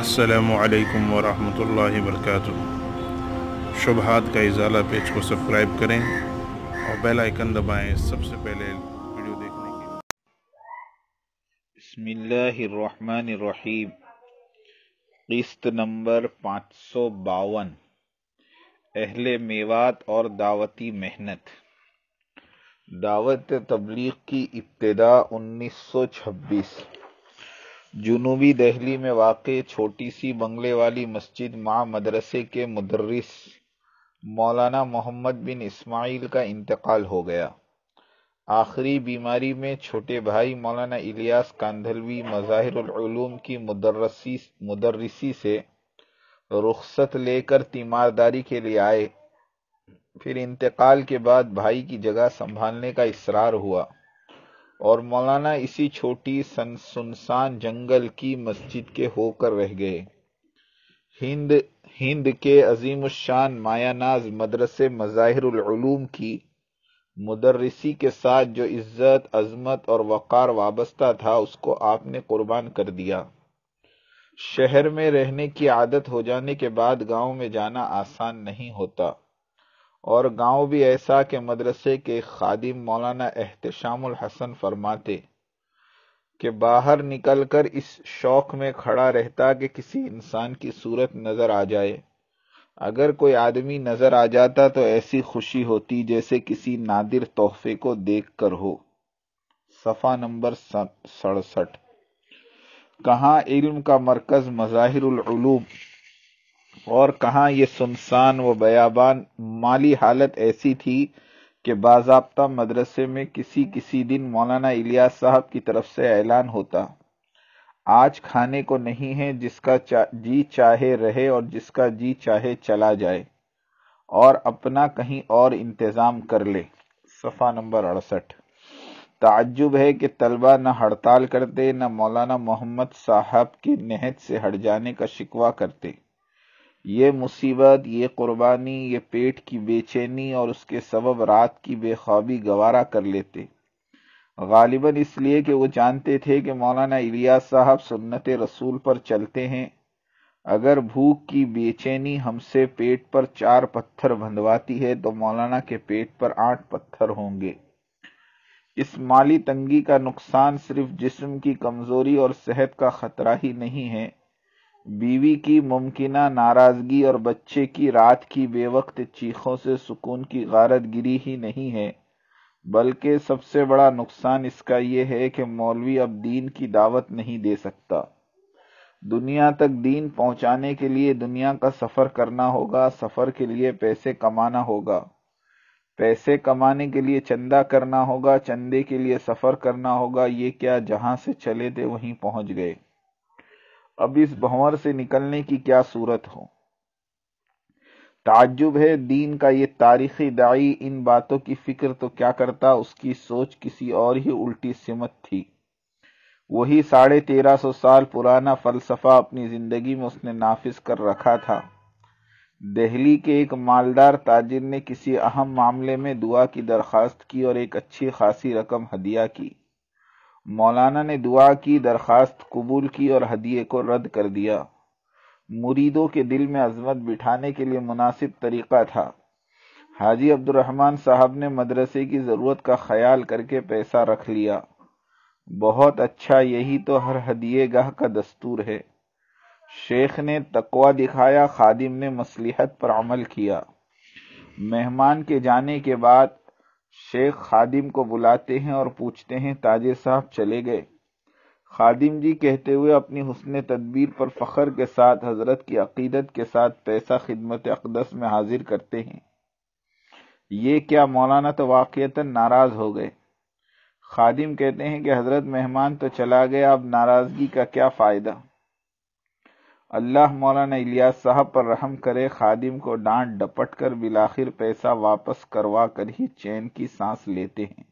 असलकम वरहल वर्क शुभहात का इजाला पेज को सब्सक्राइब करें और बेल आइकन दबाएं सबसे पहले वीडियो देखने के लिए बसमीम किस्त नंबर पाँच सौ बावन अहल मेवात और दावती मेहनत दावत तबलीग की इब्तदा उन्नीस सौ छब्बीस जुनूबी दहली में वाक़ छोटी सी बंगले वाली मस्जिद माँ मदरसे के मुदर्रिस मौलाना मोहम्मद बिन इस्माइल का इंतकाल हो गया आखिरी बीमारी में छोटे भाई मौलाना इलियास कांधलवी मज़ाहरूम की मुदर्रसी मुदर्रसी से रुखसत लेकर तीमारदारी के लिए आए फिर इंतकाल के बाद भाई की जगह संभालने का इसरार हुआ और मौलाना इसी छोटी सुनसान जंगल की मस्जिद के होकर रह गए हिंद हिंद के अजीम शान मायानाज मदरसे मजाहिरूम की मदरसी के साथ जो इज्जत अजमत और वक़ार वाबस्ता था उसको आपने कुर्बान कर दिया शहर में रहने की आदत हो जाने के बाद गांव में जाना आसान नहीं होता और गांव भी ऐसा कि मदरसे के खादिम मौलाना एहतशामुल हसन फरमाते कि बाहर निकलकर इस शौक में खड़ा रहता कि किसी इंसान की सूरत नजर आ जाए अगर कोई आदमी नजर आ जाता तो ऐसी खुशी होती जैसे किसी नादिर तोहफे को देख कर हो सफा नंबर सड़सठ कहा इल्म का मरकज मज़ाहिरुलूम और कहा ये सुनसान व बयाबान माली हालत ऐसी थी कि बाजाबता मदरसे में किसी किसी दिन मौलाना इलिया साहब की तरफ से ऐलान होता आज खाने को नहीं है जिसका चा, जी चाहे रहे और जिसका जी चाहे चला जाए और अपना कहीं और इंतज़ाम कर ले सफ़ा नंबर अड़सठ ताज्जुब है कि तलबा न हड़ताल करते न मौलाना मोहम्मद साहब की नहत से हट जाने का शिकवा करते ये मुसीबत ये कुर्बानी ये पेट की बेचैनी और उसके सबब रात की बेखौबी गवारा कर लेते गालिबा इसलिए कि वो जानते थे कि मौलाना इलिया साहब सुन्नत रसूल पर चलते हैं अगर भूख की बेचैनी हमसे पेट पर चार पत्थर बंधवाती है तो मौलाना के पेट पर आठ पत्थर होंगे इस माली तंगी का नुकसान सिर्फ जिस्म की कमजोरी और सेहत का खतरा ही नहीं है बीवी की मुमकिन नाराजगी और बच्चे की रात की बेवक्त चीखों से सुकून की गारत गिरी ही नहीं है बल्कि सबसे बड़ा नुकसान इसका यह है कि मौलवी अब दीन की दावत नहीं दे सकता दुनिया तक दीन पहुंचाने के लिए दुनिया का सफर करना होगा सफर के लिए पैसे कमाना होगा पैसे कमाने के लिए चंदा करना होगा चंदे के लिए सफर करना होगा ये क्या जहां से चले थे वहीं पहुंच गए अब इस भंवर से निकलने की क्या सूरत हो ताज्जुब है दीन का ये तारीखी दाई इन बातों की फिक्र तो क्या करता उसकी सोच किसी और ही उल्टी सिमत थी वही साढ़े तेरह सौ साल पुराना फलसफा अपनी जिंदगी में उसने नाफिज कर रखा था दिल्ली के एक मालदार ताजिर ने किसी अहम मामले में दुआ की दरखास्त की और एक अच्छी खासी रकम हदिया की मौलाना ने दुआ की दरखास्त कबूल की और हदिये को रद्द कर दिया मुरीदों के दिल में अजमत बिठाने के लिए मुनासिब तरीका था हाजी अब्दुलरहमान साहब ने मदरसे की ज़रूरत का ख्याल करके पैसा रख लिया बहुत अच्छा यही तो हर हदिये गह का दस्तूर है शेख ने तकवा दिखाया खादिम ने मसलिहत पर अमल किया मेहमान के जाने के बाद शेख खादिम को बुलाते हैं और पूछते हैं ताजे साहब चले गए खादिम जी कहते हुए अपनी हुसन तदबीर पर फखर के साथ हजरत की अकीदत के साथ पैसा खिदमत अकदस में हाजिर करते हैं ये क्या मौलाना तो वाक़ता नाराज़ हो गए खादिम कहते हैं कि हजरत मेहमान तो चला गया अब नाराज़गी का क्या फ़ायदा अल्लाह मौलाना इलियास साहब पर रहम करे खादिम को डांट डपट कर बिलाखिर पैसा वापस करवा कर ही चैन की सांस लेते हैं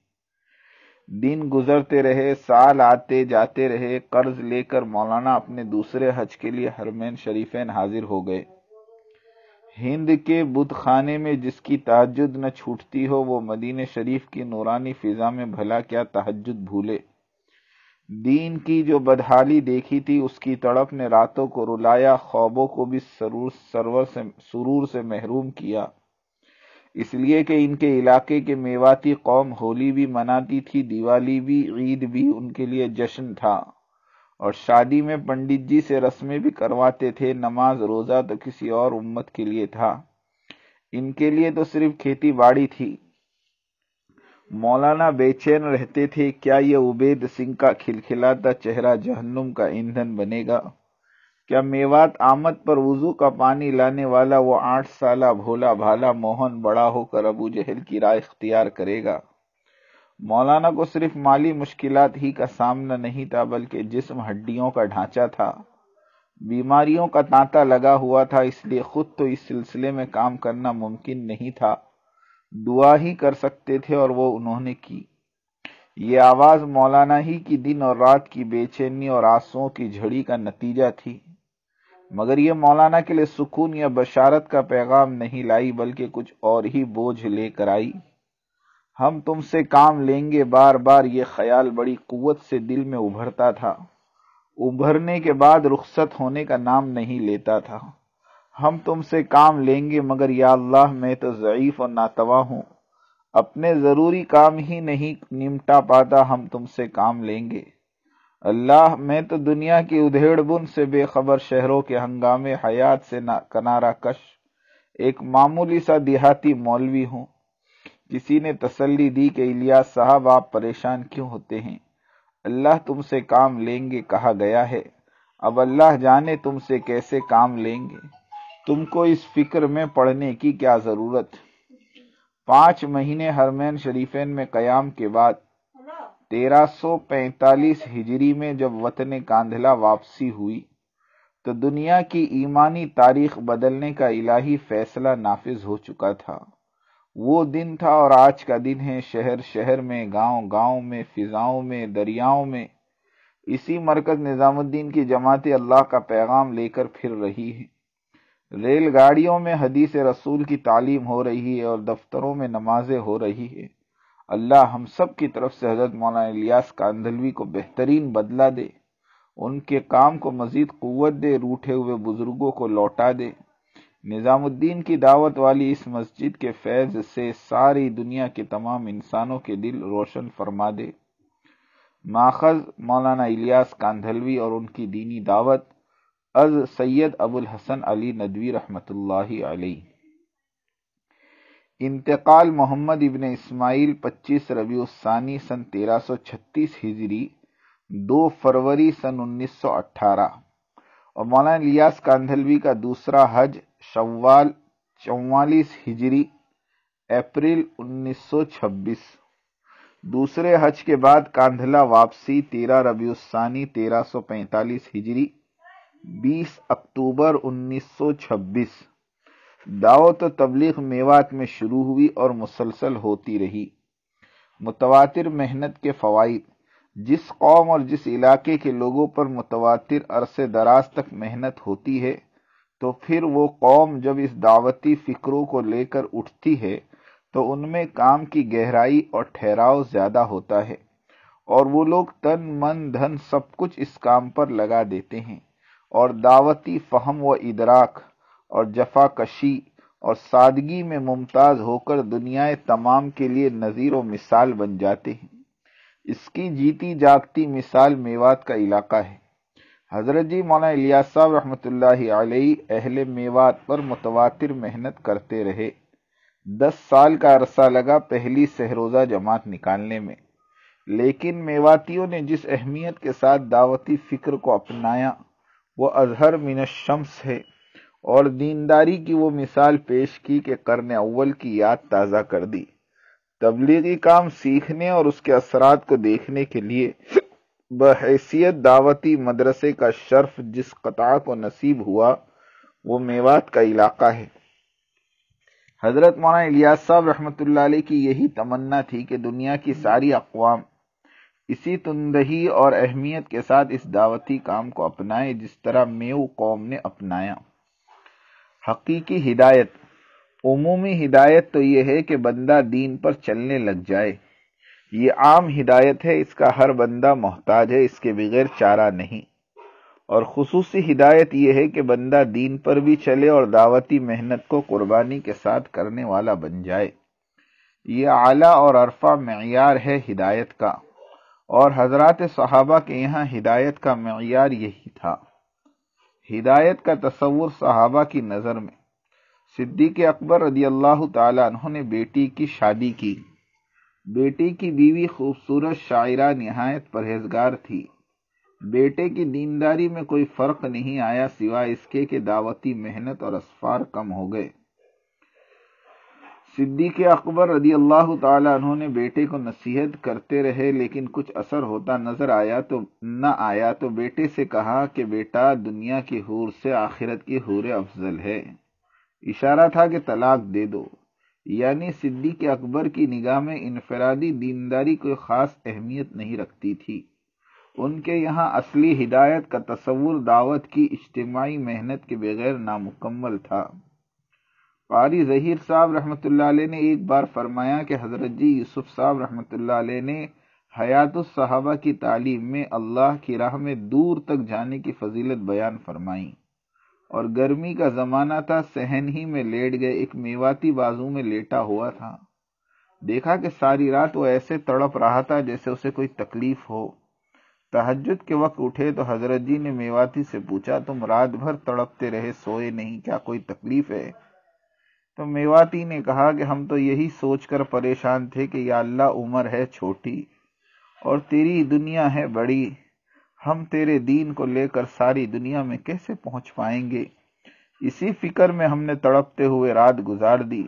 दिन गुजरते रहे साल आते जाते रहे कर्ज लेकर मौलाना अपने दूसरे हज के लिए हरमैन शरीफेन हाजिर हो गए हिंद के बुत खाने में जिसकी तहजद न छूटती हो वो मदीने शरीफ की नूरानी फिजा में भला क्या तहजद भूले दीन की जो बदहाली देखी थी उसकी तड़प ने रातों को रुलाया खौबों को भी सरूर सरवर से सुरूर से महरूम किया इसलिए कि इनके इलाके के मेवाती कौम होली भी मनाती थी दिवाली भी ईद भी उनके लिए जश्न था और शादी में पंडित जी से रस्में भी करवाते थे नमाज रोज़ा तो किसी और उम्मत के लिए था इनके लिए तो सिर्फ खेती बाड़ी थी मौलाना बेचैन रहते थे क्या यह उबेद सिंह का खिलखिलाता चेहरा जहन्नुम का ईंधन बनेगा क्या मेवात आमद पर वजू का पानी लाने वाला वो आठ साल भोला भाला मोहन बड़ा होकर अबू जहल की राय इख्तियार करेगा मौलाना को सिर्फ माली मुश्किलात ही का सामना नहीं था बल्कि जिस्म हड्डियों का ढांचा था बीमारियों का तांता लगा हुआ था इसलिए खुद तो इस सिलसिले में काम करना मुमकिन नहीं था दुआ ही कर सकते थे और वो उन्होंने की ये आवाज़ मौलाना ही की दिन और रात की बेचैनी और आंसुओं की झड़ी का नतीजा थी मगर ये मौलाना के लिए सुकून या बशारत का पैगाम नहीं लाई बल्कि कुछ और ही बोझ लेकर आई हम तुमसे काम लेंगे बार बार ये ख्याल बड़ी कुत से दिल में उभरता था उभरने के बाद रुखसत होने का नाम नहीं लेता था हम तुमसे काम लेंगे मगर या अल्लाह मैं तो ज़यीफ़ और नातवा हूँ अपने ज़रूरी काम ही नहीं निमटा पाता हम तुमसे काम लेंगे अल्लाह मैं तो दुनिया की उधेड़बुन से बेखबर शहरों के हंगामे हयात से ना कनारा कश एक मामूली सा देहाती मौलवी हूँ किसी ने तसल्ली दी कि इलिया साहब आप परेशान क्यों होते हैं अल्लाह तुमसे काम लेंगे कहा गया है अब अल्लाह जाने तुमसे कैसे काम लेंगे तुमको इस फिक्र में पढ़ने की क्या जरूरत पांच महीने हरमैन शरीफेन में कयाम के बाद 1345 हिजरी में जब वतन कांधला वापसी हुई तो दुनिया की ईमानी तारीख बदलने का इलाही फैसला नाफिज हो चुका था वो दिन था और आज का दिन है शहर शहर में गांव गांव में फिजाओं में दरियाओं में इसी मरकज निज़ामुद्दीन की जमात अल्लाह का पैगाम लेकर फिर रही है रेलगाड़ियों में हदीस रसूल की तालीम हो रही है और दफ्तरों में नमाजें हो रही है अल्लाह हम सब की तरफ से हजरत मौलाना इलियास कांधलवी को बेहतरीन बदला दे उनके काम को मजीद कुत दे रूठे हुए बुजुर्गों को लौटा दे निज़ामुद्दीन की दावत वाली इस मस्जिद के फैज़ से सारी दुनिया के तमाम इंसानों के दिल रोशन फरमा दे माखज मौलाना इलियास कांधलवी और उनकी दीनी दावत अज सैयद अबुल हसन अली नदवी रहमतुल्लाही इंतकाल मोहम्मद इबन इस्माइल 25 सन तेरह सन छत्तीस हिजरी दो फरवरी सन उन्नीस सौ अट्ठारह और मौलाना लियास कांधलवी का दूसरा हज शवाल चौवालीस हिजरी अप्रैल उन्नीस सौ छब्बीस दूसरे हज के बाद कांधला वापसी तेरह 13 तेरह सौ 1345 हिजरी 20 अक्टूबर 1926 दावत तबलीग मेवात में शुरू हुई और मुसलसल होती रही मुतवातिर मेहनत के फ़वाद जिस कौम और जिस इलाके के लोगों पर मुतवातिर अरसे दराज तक मेहनत होती है तो फिर वो कौम जब इस दावती फ़िक्रों को लेकर उठती है तो उनमें काम की गहराई और ठहराव ज़्यादा होता है और वो लोग तन मन धन सब कुछ इस काम पर लगा देते हैं और दावती फ़हम व इदराक और जफा कशी और सादगी में मुमताज़ होकर दुनिया तमाम के लिए नज़ीर व मिसाल बन जाते हैं इसकी जीती जागती मिसाल मेवात का इलाका है हजरत जी मौलाना इलिया साहब रहमत अहल मेवात पर मुतवातिर मेहनत करते रहे दस साल का अरसा लगा पहली सहरोज़ा जमात निकालने में लेकिन मेवातियों ने जिस अहमियत के साथ दावती फ़िक्र को अपनाया वो अजहर मिन शम्स है और दीनदारी की वो मिसाल पेश की कि करने अव्वल की याद ताज़ा कर दी तबलीगी काम सीखने और उसके असरात को देखने के लिए बहैसियत दावती मदरसे का शर्फ जिस कता को नसीब हुआ वो मेवात का इलाका है हजरत मौलाना इलियास साहब रहमत की यही तमन्ना थी कि दुनिया की सारी अकवाम इसी तुंदही और अहमियत के साथ इस दावती काम को अपनाएं जिस तरह मेऊ कौम ने अपनाया हकीकी हिदायत उमूमी हिदायत तो यह है कि बंदा दीन पर चलने लग जाए ये आम हिदायत है इसका हर बंदा मोहताज है इसके बगैर चारा नहीं और खसूसी हिदायत यह है कि बंदा दीन पर भी चले और दावती मेहनत को कुर्बानी के साथ करने वाला बन जाए यह आला और अरफा मैार है हिदायत का और हजरत सहाबा के यहाँ हिदायत का मैार यही था हिदायत का तस्वुर सहाबा की नज़र में सिद्दीक अकबर रदी अल्लाह तुमने बेटी की शादी की बेटी की बीवी खूबसूरत शायरा नहायत परहेजगार थी बेटे की दीनदारी में कोई फर्क नहीं आया सिवाय इसके कि दावती मेहनत और असफार कम हो गए सिद्दीक अकबर रदी अल्लाह तु ने बेटे को नसीहत करते रहे लेकिन कुछ असर होता नजर आया तो न आया तो बेटे से कहा कि बेटा दुनिया की हूर से आखिरत की हूर अफजल है इशारा था कि तलाक दे दो यानी सिद्दीक अकबर की निगाह में इनफरादी दीनदारी कोई ख़ास अहमियत नहीं रखती थी उनके यहाँ असली हिदायत का तस्वुर दावत की इज्तमाही मेहनत के बगैर नामुकम्मल था कारी जहीर साहब रहमत ने एक बार फरमाया कि हजरत जी यूसुफ साहब रहमत ने हयातुलसहाबा की तालीम में अल्लाह की राह में दूर तक जाने की फजीलत बयान फरमाई और गर्मी का ज़माना था सहन ही में लेट गए एक मेवाती बाजू में लेटा हुआ था देखा कि सारी रात वो ऐसे तड़प रहा था जैसे उसे कोई तकलीफ हो तहजद के वक्त उठे तो हजरत जी ने मेवाती से पूछा तुम रात भर तड़पते रहे सोए नहीं क्या कोई तकलीफ है तो मेवाती ने कहा कि हम तो यही सोचकर परेशान थे कि या अल्लाह उम्र है छोटी और तेरी दुनिया है बड़ी हम तेरे दीन को लेकर सारी दुनिया में कैसे पहुंच पाएंगे इसी फिक्र में हमने तड़पते हुए रात गुजार दी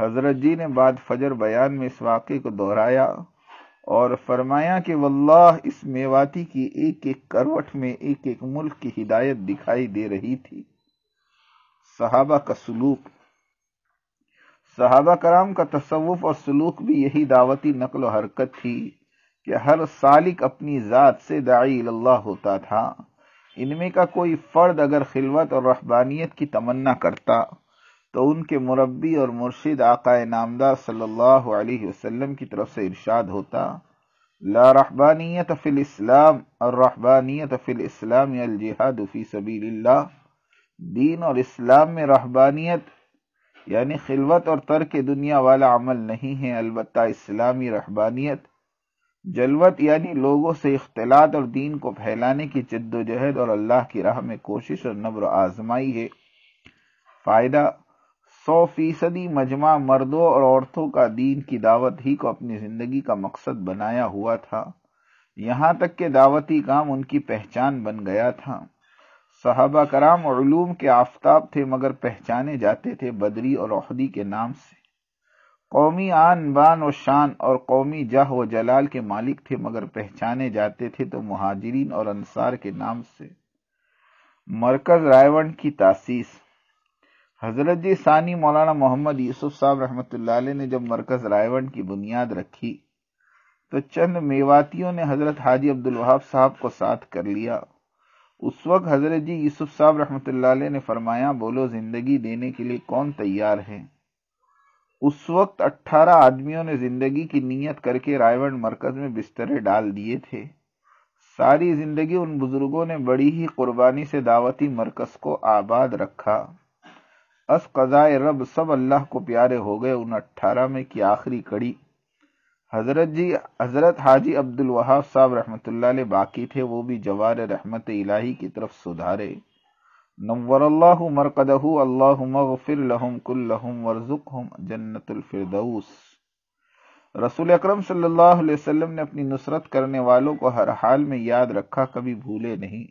हजरत जी ने बाद फजर बयान में इस वाक़े को दोहराया और फरमाया कि वल्लाह इस मेवाती की एक एक करवट में एक एक मुल्क की हिदायत दिखाई दे रही थी सहाबा का सलूक सहाबा कराम का तसवुफ और सलूक भी यही दावती नकल हरकत थी कि हर सालिक अपनी ज़ात से दाई अल्लाह होता था इनमें का कोई फ़र्द अगर खिलवत और रहबानियत की तमन्ना करता तो उनके मुरबी और मुर्शिद आकाए नामदार सल्लल्लाहु अलैहि वसल्लम की तरफ से इरशाद होता ला रहबानियत फ़िल इस्लाम और रहबानियत फ़िल इस्लाम जिहाद फ़ी सबील्ला दीन और इस्लाम में रहबानियत यानी खिलवत और तर्क दुनिया वाला अमल नहीं है अलबत् इस्लामी रहबानियत जलवत यानी लोगों से इख्तलात और दीन को फैलाने की जद्दोजहद और अल्लाह की राह में कोशिश और नब्र आजमाई है फ़ायदा सौ फीसदी मजमा मर्दों और औरतों का दीन की दावत ही को अपनी ज़िंदगी का मकसद बनाया हुआ था यहाँ तक के दावती काम उनकी पहचान बन गया था सहाबा कराम ूम के आफ्ताब थे मगर पहचाने जाते थे बदरी और अहदी के नाम से कौमी आन बान और शान और कौमी जाह व जलाल के मालिक थे मगर पहचाने जाते थे तो महाजरीन और अंसार के नाम से मरकज रायवन की तासीस हजरत जी सानी मौलाना मोहम्मद यूसुफ साहब रहमत ने जब मरकज रायवन की बुनियाद रखी तो चंद मेवातियों ने हजरत हाजी अब्दुल वहाब साहब को साथ कर लिया उस वक्त हजरत जी यूसुफ साहब रहमत ने फरमाया बोलो जिंदगी देने के लिए कौन तैयार है उस वक्त अट्ठारह आदमियों ने जिंदगी की नीयत करके रायवण मरकज में बिस्तरे डाल दिए थे सारी जिंदगी उन बुजुर्गों ने बड़ी ही कुर्बानी से दावती मरकज को आबाद रखा अस कज़ाए रब सब अल्लाह को प्यारे हो गए उन अट्ठारह में की आखिरी कड़ी हज़रत जी हज़रत हाजी अब्दुल वहाब साहब रहमत बाकी थे वो भी जवार रहमत इलाही की तरफ सुधारे नवर मरकदहू अल्लाह मगफिर वर्जुक हम रसूल अक्रम सल्लल्लाहु ने अपनी नुसरत करने वालों को हर हाल में याद रखा कभी भूले नहीं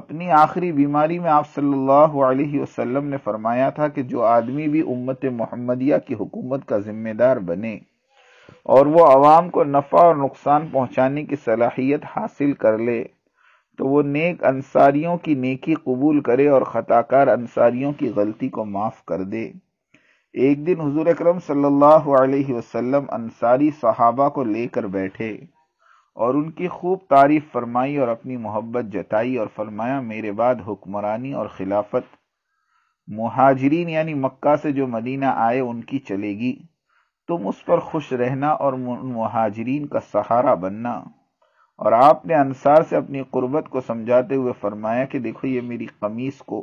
अपनी आखिरी बीमारी में आप सल्लल्लाहु अलैहि वसल्लम ने फरमाया था कि जो आदमी भी उम्मत मोहम्मदिया की हुकूमत का जिम्मेदार बने और वो आवाम को नफ़ा और नुकसान पहुँचाने की सलाहियत हासिल कर ले तो वो नेक अंसारियों की नेकी कबूल करे और ख़ताकार अंसारियों की गलती को माफ़ कर दे एक दिन हुजूर अकरम सल्लल्लाहु अलैहि वसल्लम अंसारी सहाबा को लेकर बैठे और उनकी खूब तारीफ फरमाई और अपनी मोहब्बत जताई और फरमाया मेरे बाद हुक्मरानी और खिलाफत मुहाजरीन यानी मक्का से जो मदीना आए उनकी चलेगी तुम उस पर खुश रहना और महाजरीन का सहारा बनना और आपने अनसार से अपनी कुर्बत को समझाते हुए फरमाया कि देखो ये मेरी कमीज को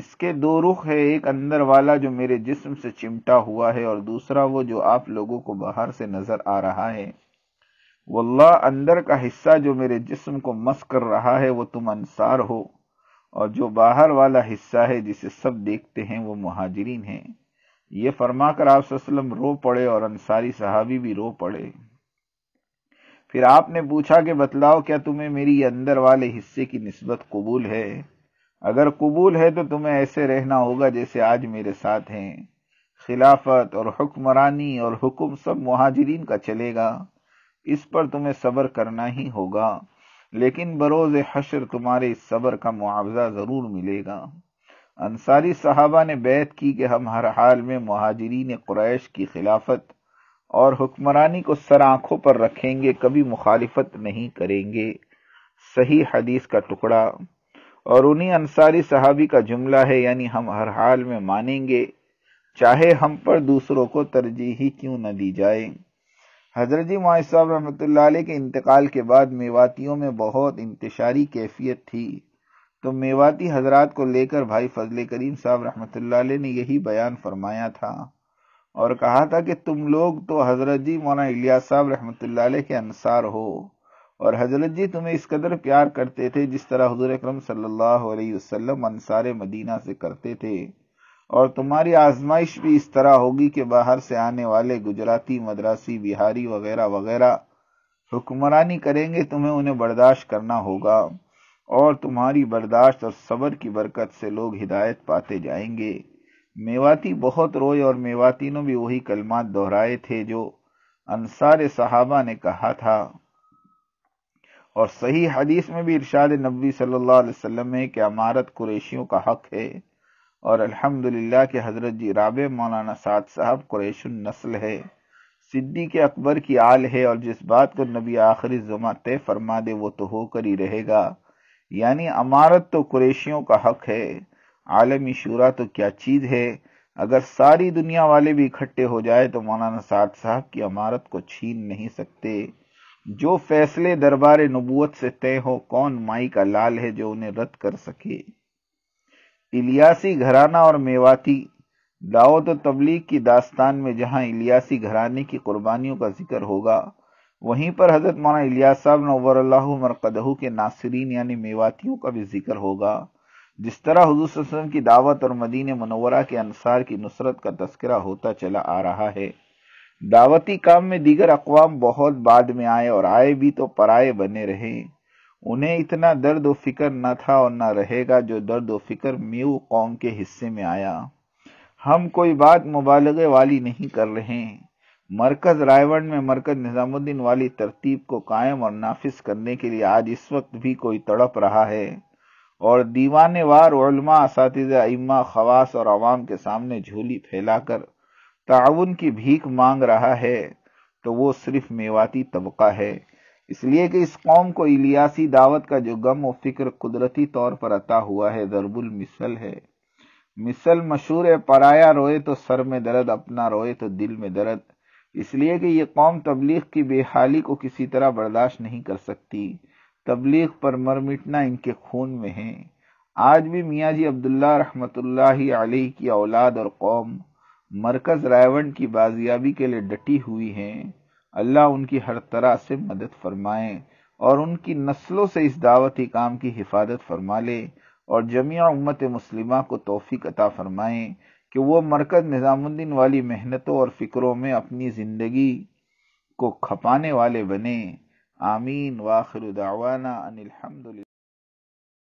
इसके दो रुख है एक अंदर वाला जो मेरे जिस्म से चिमटा हुआ है और दूसरा वो जो आप लोगों को बाहर से नजर आ रहा है वल्ला अंदर का हिस्सा जो मेरे जिस्म को मस कर रहा है वो तुम अंसार हो और जो बाहर वाला हिस्सा है जिसे सब देखते हैं वो महाजरीन हैं ये फरमा कर आप रो पड़े और अंसारी सहाबी भी रो पड़े फिर आपने पूछा कि बतलाओ क्या तुम्हें मेरी अंदर वाले हिस्से की नस्बत कबूल है अगर कबूल है तो तुम्हें ऐसे रहना होगा जैसे आज मेरे साथ हैं खिलाफत और हुक्मरानी और हुक्म सब महाजरीन का चलेगा इस पर तुम्हें सबर करना ही होगा लेकिन बरोज़ हशर तुम्हारे इस सबर का मुआवजा ज़रूर मिलेगा अंसारी साहबा ने बैत की कि हम हर हाल में महाजरीन क्रैश की खिलाफत और हुक्मरानी को सर आंखों पर रखेंगे कभी मुखालिफत नहीं करेंगे सही हदीस का टुकड़ा और उन्हीं अंसारी साहबी का जुमला है यानी हम हर हाल में मानेंगे चाहे हम पर दूसरों को तरजीह ही क्यों न दी जाए हजरत जी माय साहब रहमत के इंतकाल के बाद मेवातियों में बहुत इंतशारी कैफियत थी तो मेवाती हजरात को लेकर भाई फजल करीम साहब रहमत ने यही बयान फरमाया था और कहा था कि तुम लोग तो हजरत जी मौना इलिया साहब रहमत के अनुसार हो और हजरत जी तुम्हें इस कदर प्यार करते थे जिस तरह हजूर अक्रम सल्लाम अनसार मदीना से करते थे और तुम्हारी आजमाइश भी इस तरह होगी कि बाहर से आने वाले गुजराती मद्रासी बिहारी वगैरह वगैरह हुक्मरानी करेंगे तुम्हें उन्हें बर्दाश्त करना होगा और तुम्हारी बर्दाश्त और सबर की बरकत से लोग हिदायत पाते जाएंगे मेवाती बहुत रोए और मेवाती ने भी वही कलमात दोहराए थे जो अनसार सहाबा ने कहा था और सही हदीस में भी इरशाद नबी सल्लल्लाहु अलैहि वसल्लम है कि अमारत कुरेशियों का हक है और अल्हम्दुलिल्लाह के हजरत जी राब मौलाना साद साहब कुरेश नस्ल है सिद्दी के अकबर की आल है और जिस बात को नबी आखिरी जुमा तय फरमा दे वो तो होकर ही रहेगा यानी अमारत तो कुरेशियों का हक है आलमी शूरा तो क्या चीज़ है अगर सारी दुनिया वाले भी इकट्ठे हो जाए तो मौलाना साद साहब की अमारत को छीन नहीं सकते जो फैसले दरबार नबूत से तय हो कौन माई का लाल है जो उन्हें रद्द कर सके इलियासी घराना और मेवाती दावत तबलीग की दास्तान में जहां इलियासी घराने की कुर्बानियों का जिक्र होगा वहीं पर हजरत मौना इलियास साहब नवर मरकदहू के नासरीन यानी मेवातियों का भी जिक्र होगा जिस तरह हजूर वसल्लम की दावत और मदीन मनवरा के अनसार की नुसरत का तस्करा होता चला आ रहा है दावती काम में दीगर अकवाम बहुत बाद में आए और आए भी तो पराए बने रहे उन्हें इतना दर्द व फिक्र न था और न रहेगा जो दर्द व फिक्र मेव कौम के हिस्से में आया हम कोई बात मुबालगे वाली नहीं कर रहे हैं मरकज रायवंड में मरकज निज़ामुद्दीन वाली तरतीब को कायम और नाफिस करने के लिए आज इस वक्त भी कोई तड़प रहा है और दीवाने वार इमा खवास और आवाम के सामने झोली फैलाकर ताउन की भीख मांग रहा है तो वो सिर्फ मेवाती तबका है इसलिए कि इस कौम को इलियासी दावत का जो गम व फिक्र कुदरती तौर पर अता हुआ है दरबुल मिसल है मिसल मशहूर पराया रोए तो सर में दर्द अपना रोए तो दिल में दर्द इसलिए कि ये कौम तबलीग की बेहाली को किसी तरह बर्दाश्त नहीं कर सकती तबलीग पर मर मिटना इनके खून में है आज भी मियाँ जी अब्दुल्ला रहमतुल्ला की औलाद और कौम मरकज़ रायवन की बाजियाबी के लिए डटी हुई हैं अल्लाह उनकी हर तरह से मदद फरमाए और उनकी नस्लों से इस दावती काम की हिफाजत फरमा ले और जमिया उम्मत मुस्लिमा को तोफ़ी अता फरमाएं कि वो मरकज निज़ामुद्दीन वाली मेहनतों और फ़िक्रों में अपनी ज़िंदगी को खपाने वाले बने आमीन वाखिर दावाना अनिलहमदिल्ला